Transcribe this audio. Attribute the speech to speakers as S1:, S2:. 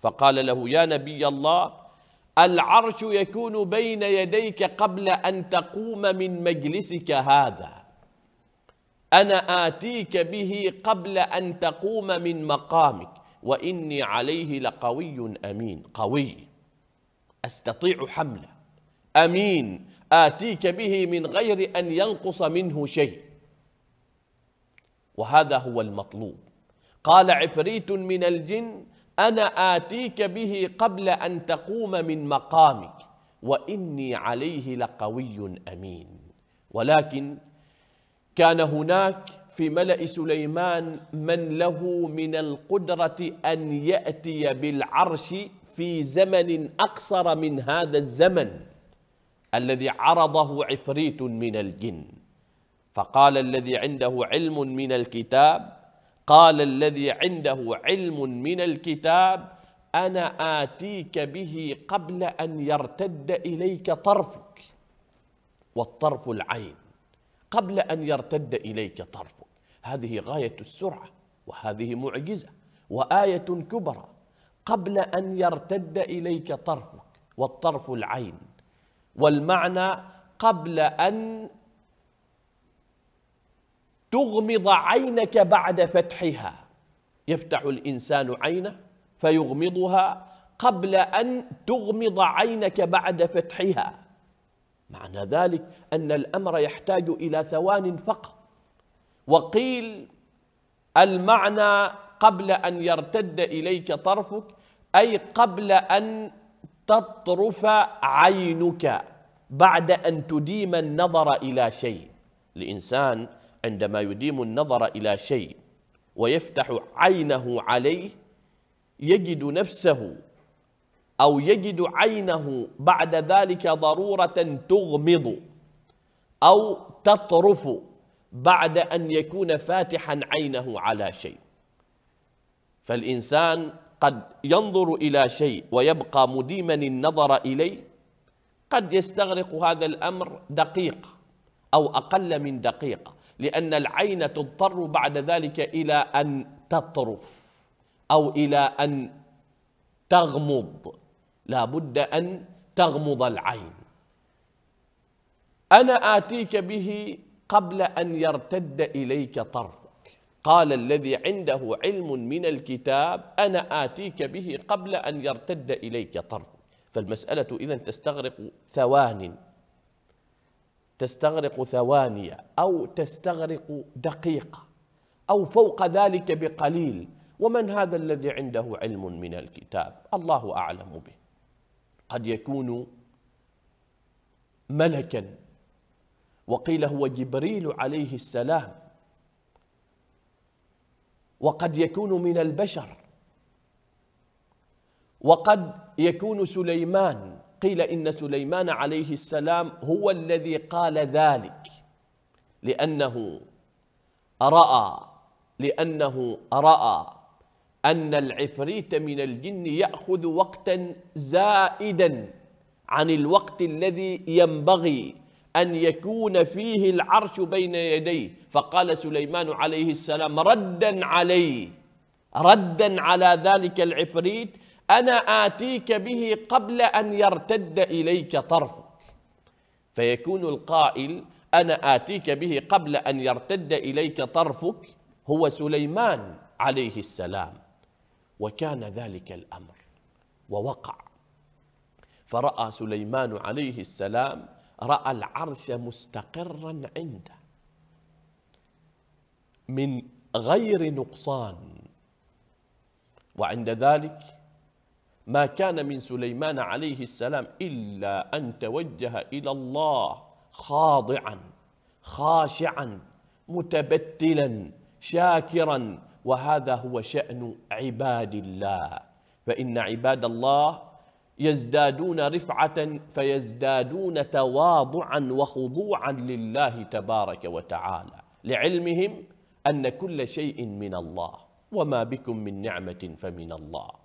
S1: فقال له يا نبي الله العرش يكون بين يديك قبل أن تقوم من مجلسك هذا أنا آتيك به قبل أن تقوم من مقامك وإني عليه لقوي أمين قوي أستطيع حمله أمين آتيك به من غير أن ينقص منه شيء وهذا هو المطلوب قال عفريت من الجن أنا آتيك به قبل أن تقوم من مقامك وإني عليه لقوي أمين ولكن كان هناك في ملأ سليمان من له من القدرة أن يأتي بالعرش في زمن أقصر من هذا الزمن الذي عرضه عفريت من الجن فقال الذي عنده علم من الكتاب قال الذي عنده علم من الكتاب انا اتيك به قبل ان يرتد اليك طرفك والطرف العين قبل ان يرتد اليك طرفك هذه غايه السرعه وهذه معجزه وايه كبرى قبل ان يرتد اليك طرفك والطرف العين والمعنى قبل ان تغمض عينك بعد فتحها يفتح الإنسان عينه فيغمضها قبل أن تغمض عينك بعد فتحها معنى ذلك أن الأمر يحتاج إلى ثوان فقط وقيل المعنى قبل أن يرتد إليك طرفك أي قبل أن تطرف عينك بعد أن تديم النظر إلى شيء الإنسان عندما يديم النظر إلى شيء ويفتح عينه عليه يجد نفسه أو يجد عينه بعد ذلك ضرورة تغمض أو تطرف بعد أن يكون فاتحا عينه على شيء فالإنسان قد ينظر إلى شيء ويبقى مديما النظر إليه قد يستغرق هذا الأمر دقيقة أو أقل من دقيقة لأن العين تضطر بعد ذلك إلى أن تطرف أو إلى أن تغمض لا بد أن تغمض العين أنا آتيك به قبل أن يرتد إليك طرفك قال الذي عنده علم من الكتاب أنا آتيك به قبل أن يرتد إليك طرفك فالمسألة إذا تستغرق ثوان تستغرق ثواني أو تستغرق دقيقة أو فوق ذلك بقليل ومن هذا الذي عنده علم من الكتاب الله أعلم به قد يكون ملكا وقيل هو جبريل عليه السلام وقد يكون من البشر وقد يكون سليمان قيل إن سليمان عليه السلام هو الذي قال ذلك لأنه رأى لأنه رأى أن العفريت من الجن يأخذ وقتا زائدا عن الوقت الذي ينبغي أن يكون فيه العرش بين يديه فقال سليمان عليه السلام ردا عليه ردا على ذلك العفريت أنا آتيك به قبل أن يرتد إليك طرفك فيكون القائل أنا آتيك به قبل أن يرتد إليك طرفك هو سليمان عليه السلام وكان ذلك الأمر ووقع فرأى سليمان عليه السلام رأى العرش مستقرا عنده من غير نقصان وعند ذلك ما كان من سليمان عليه السلام إلا أن توجه إلى الله خاضعا خاشعا متبتلا شاكرا وهذا هو شأن عباد الله فإن عباد الله يزدادون رفعة فيزدادون تواضعا وخضوعا لله تبارك وتعالى لعلمهم أن كل شيء من الله وما بكم من نعمة فمن الله